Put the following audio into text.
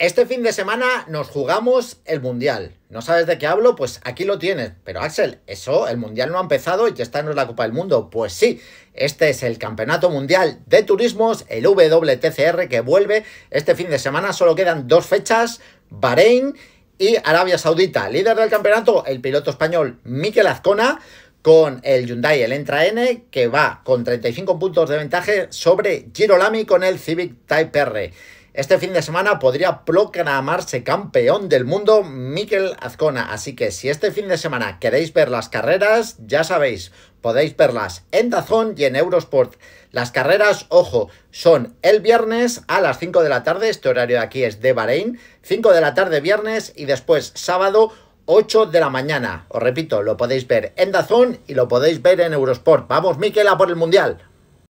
Este fin de semana nos jugamos el Mundial. ¿No sabes de qué hablo? Pues aquí lo tienes. Pero Axel, eso, el Mundial no ha empezado y ya está en la Copa del Mundo. Pues sí, este es el Campeonato Mundial de Turismos, el WTCR, que vuelve este fin de semana. Solo quedan dos fechas, Bahrein y Arabia Saudita. Líder del campeonato, el piloto español Miquel Azcona, con el Hyundai el Entra N, que va con 35 puntos de ventaja sobre Girolami con el Civic Type R. Este fin de semana podría proclamarse campeón del mundo Miquel Azcona, así que si este fin de semana queréis ver las carreras, ya sabéis, podéis verlas en Dazón y en Eurosport. Las carreras, ojo, son el viernes a las 5 de la tarde, este horario de aquí es de Bahrein, 5 de la tarde viernes y después sábado 8 de la mañana. Os repito, lo podéis ver en Dazón y lo podéis ver en Eurosport. Vamos, Miquel, a por el Mundial.